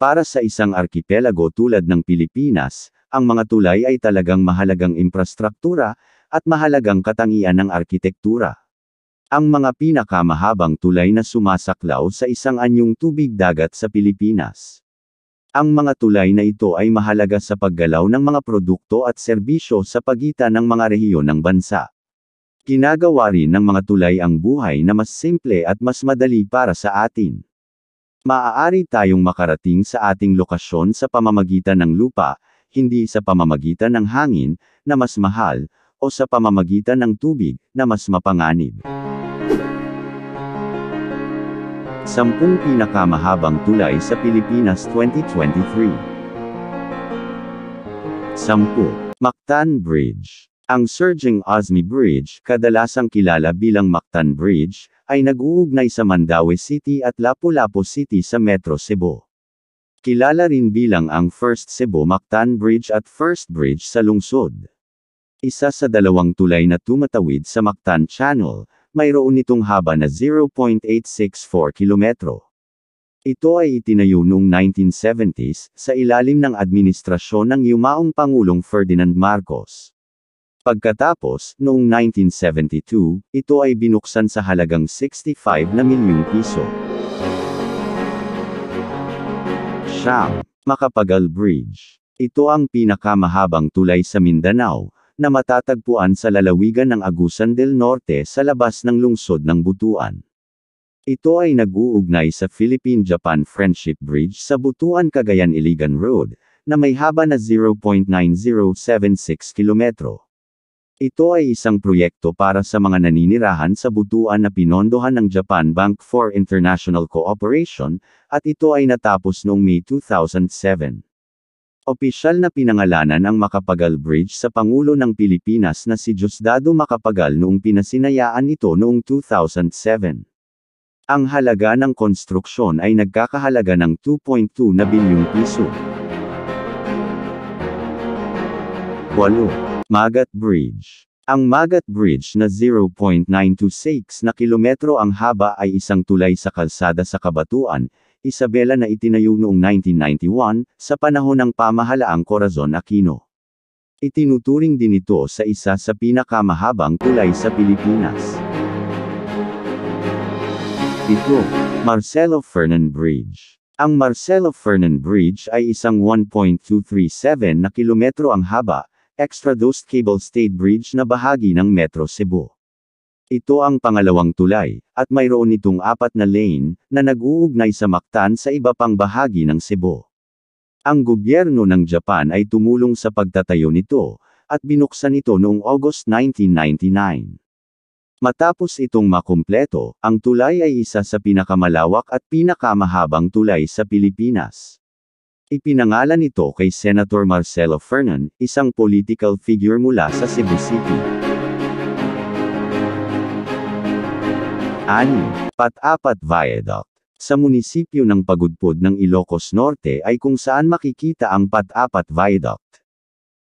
Para sa isang arkipelago tulad ng Pilipinas, ang mga tulay ay talagang mahalagang infrastruktura at mahalagang katangian ng arkitektura. Ang mga pinakamahabang tulay na sumasaklaw sa isang anyong tubig dagat sa Pilipinas. Ang mga tulay na ito ay mahalaga sa paggalaw ng mga produkto at serbisyo sa pagitan ng mga rehiyon ng bansa. Kinagawa rin ng mga tulay ang buhay na mas simple at mas madali para sa atin. Maaari tayong makarating sa ating lokasyon sa pamamagitan ng lupa, hindi sa pamamagitan ng hangin, na mas mahal, o sa pamamagitan ng tubig, na mas mapanganib. Sampung pinakamahabang tulay sa Pilipinas 2023 Sampu, Mactan Bridge ang surging Osmi Bridge, kadalasang kilala bilang Mactan Bridge, ay nag-uugnay sa Mandawi City at Lapu-Lapu City sa Metro Cebu. Kilala rin bilang ang First Cebu Mactan Bridge at First Bridge sa lungsod. Isa sa dalawang tulay na tumatawid sa Mactan Channel, mayroon itong haba na 0.864 kilometro. Ito ay itinayo noong 1970s sa ilalim ng administrasyon ng yumaong Pangulong Ferdinand Marcos. Pagkatapos, noong 1972, ito ay binuksan sa halagang 65 na milyong piso. Siyam, Makapagal Bridge. Ito ang pinakamahabang tulay sa Mindanao, na matatagpuan sa lalawigan ng Agusan del Norte sa labas ng lungsod ng Butuan. Ito ay nag-uugnay sa Philippine-Japan Friendship Bridge sa Butuan Cagayan-Iligan Road, na may haba na 0.9076 kilometro. Ito ay isang proyekto para sa mga naninirahan sa butuan na pinondohan ng Japan Bank for International Cooperation, at ito ay natapos noong May 2007. Opisyal na pinangalanan ang Makapagal Bridge sa Pangulo ng Pilipinas na si Diosdado Makapagal noong pinasinayaan ito noong 2007. Ang halaga ng konstruksyon ay nagkakahalaga ng 2.2 na bilyong piso. 8. Magat Bridge ang Magat Bridge na 0.926 na kilometro ang haba ay isang tulay sa kalsada sa Kabatuan, Isabela na itinayo noong 1991 sa panahon ng pamahalaang Corazon Aquino. Itinuturing din ito sa isa sa pinakamahabang tulay sa Pilipinas. Ito, Marcelo Fernan Bridge. Ang Marcelo Fernan Bridge ay isang 1.237 na kilometro ang haba, extradosed cable-stayed bridge na bahagi ng Metro Cebu. Ito ang pangalawang tulay, at mayroon itong apat na lane, na nag-uugnay sa Mactan sa iba pang bahagi ng Cebu. Ang gobyerno ng Japan ay tumulong sa pagtatayo nito, at binuksan ito noong August 1999. Matapos itong makumpleto, ang tulay ay isa sa pinakamalawak at pinakamahabang tulay sa Pilipinas. Ipinangalan ito kay Senator Marcelo Fernan, isang political figure mula sa Cebu City. Ani, Patapat Viaduct. Sa munisipyo ng Pagudpod ng Ilocos Norte ay kung saan makikita ang Patapat Viaduct.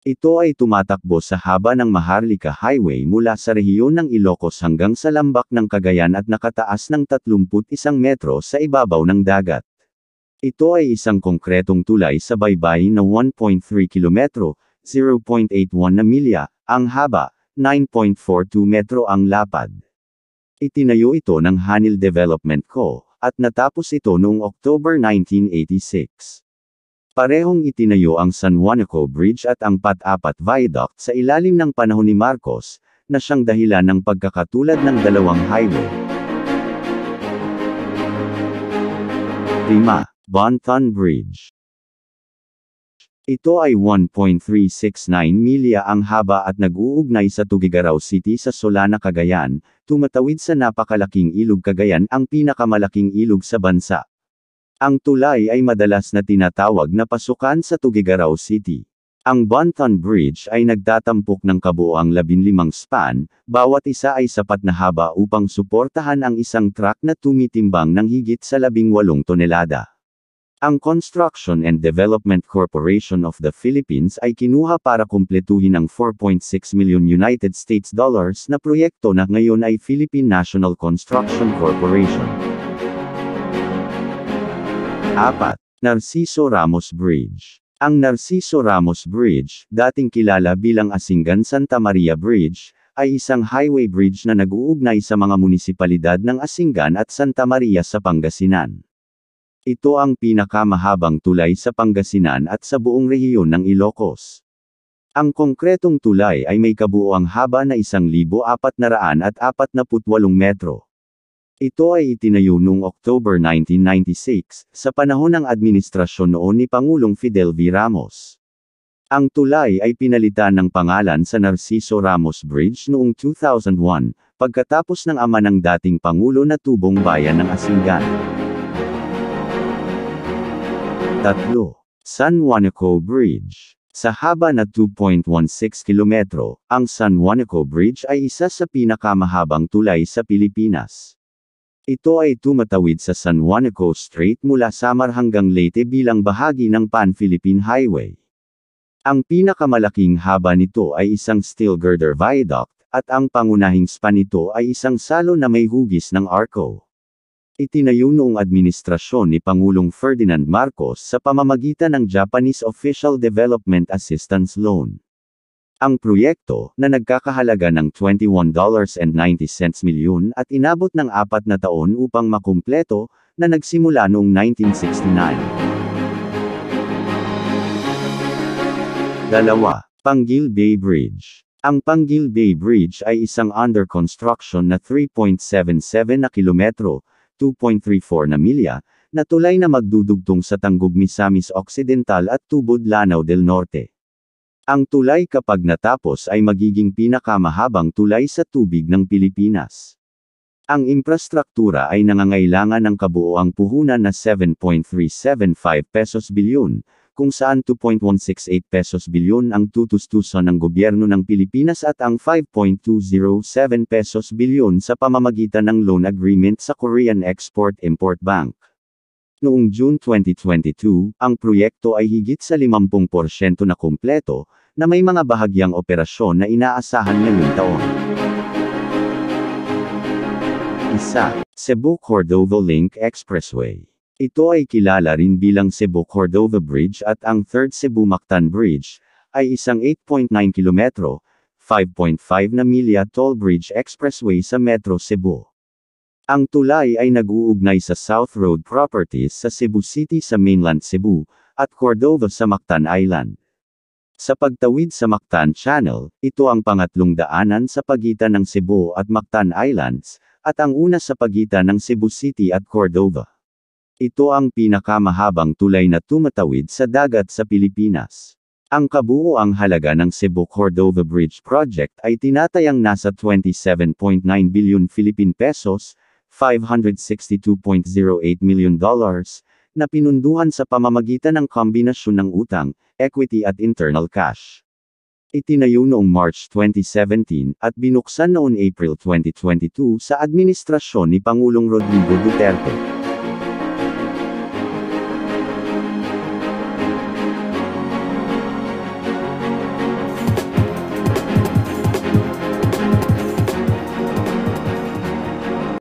Ito ay tumatakbo sa haba ng Maharlika Highway mula sa rehiyon ng Ilocos hanggang sa lambak ng Cagayan at nakataas ng 31 metro sa ibabaw ng dagat. Ito ay isang konkretong tulay sa baybay na 1.3 kilometro, 0.81 na milya, ang haba, 9.42 metro ang lapad. Itinayo ito ng Hanil Development Co. at natapos ito noong October 1986. Parehong itinayo ang San Juanico Bridge at ang Patapat Viaduct sa ilalim ng panahon ni Marcos, na siyang dahilan ng pagkakatulad ng dalawang highway. Lima. Bonton Bridge. Ito ay 1.369 milya ang haba at nag-uugnay sa Tugigaraw City sa Solana Cagayan, tumatawid sa napakalaking ilog Cagayan ang pinakamalaking ilog sa bansa. Ang tulay ay madalas na tinatawag na pasukan sa Tugigaraw City. Ang Bonton Bridge ay nagtatampok ng kabuoang 15 span, bawat isa ay sapat na haba upang suportahan ang isang truck na tumitimbang ng higit sa 18 tonelada. Ang Construction and Development Corporation of the Philippines ay kinuha para kumpletuhin ang 4.6 million United States dollars na proyekto na ngayon ay Philippine National Construction Corporation. 4. Narciso Ramos Bridge Ang Narciso Ramos Bridge, dating kilala bilang Asingan Santa Maria Bridge, ay isang highway bridge na nag-uugnay sa mga munisipalidad ng Asingan at Santa Maria sa Pangasinan. Ito ang pinakamahabang tulay sa Pangasinan at sa buong rehiyon ng Ilocos. Ang konkretong tulay ay may kabuoang haba na 1,448 metro. Ito ay itinayo noong October 1996, sa panahon ng administrasyon noon ni Pangulong Fidel V. Ramos. Ang tulay ay pinalitan ng pangalan sa Narciso Ramos Bridge noong 2001, pagkatapos ng ama ng dating Pangulo na tubong bayan ng Asingan. Tatlo. San Juanico Bridge. Sa haba na 2.16 kilometro, ang San Juanico Bridge ay isa sa pinakamahabang tulay sa Pilipinas. Ito ay tumatawid sa San Juanico Strait mula Samar hanggang Leyte bilang bahagi ng Pan-Philippine Highway. Ang pinakamalaking haba nito ay isang steel girder viaduct, at ang pangunahing span nito ay isang salo na may hugis ng arco. Itinayo noong administrasyon ni Pangulong Ferdinand Marcos sa pamamagitan ng Japanese Official Development Assistance Loan. Ang proyekto, na nagkakahalaga ng $21.90 milyon at inabot ng apat na taon upang makumpleto, na nagsimula noong 1969. Dalawa, Pangil Bay Bridge. Ang Pangil Bay Bridge ay isang under construction na 3.77 na kilometro, 2.34 na milya, na tulay na magdudugtong sa Tanggog Misamis Occidental at Tubod Lanao del Norte. Ang tulay kapag natapos ay magiging pinakamahabang tulay sa tubig ng Pilipinas. Ang infrastruktura ay nangangailangan ng kabuoang puhunan na 7.375 pesos bilyon, kung saan 2.168 pesos bilyon ang tutustusan ng gobyerno ng Pilipinas at ang 5.207 pesos bilyon sa pamamagitan ng loan agreement sa Korean Export-Import Bank. Noong June 2022, ang proyekto ay higit sa 50% na kumpleto, na may mga bahagyang operasyon na inaasahan ngayong taon. Isa, Cebu Cordova Link Expressway ito ay kilala rin bilang Cebu Cordova Bridge at ang Third Cebu Mactan Bridge, ay isang 8.9 kilometro, 5.5 na milya toll bridge expressway sa Metro Cebu. Ang tulay ay nag-uugnay sa South Road Properties sa Cebu City sa mainland Cebu, at Cordova sa Mactan Island. Sa pagtawid sa Mactan Channel, ito ang pangatlong daanan sa pagitan ng Cebu at Mactan Islands, at ang una sa pagitan ng Cebu City at Cordova. Ito ang pinakamahabang tulay na tumatawid sa dagat sa Pilipinas. Ang kabuoang halaga ng Cebu Cordova Bridge Project ay tinatayang nasa 27.9 billion Philippine pesos, 562.08 million dollars, na pinunduhan sa pamamagitan ng kombinasyon ng utang, equity at internal cash. Itinayo noong March 2017 at binuksan noong April 2022 sa administrasyon ni Pangulong Rodrigo Duterte.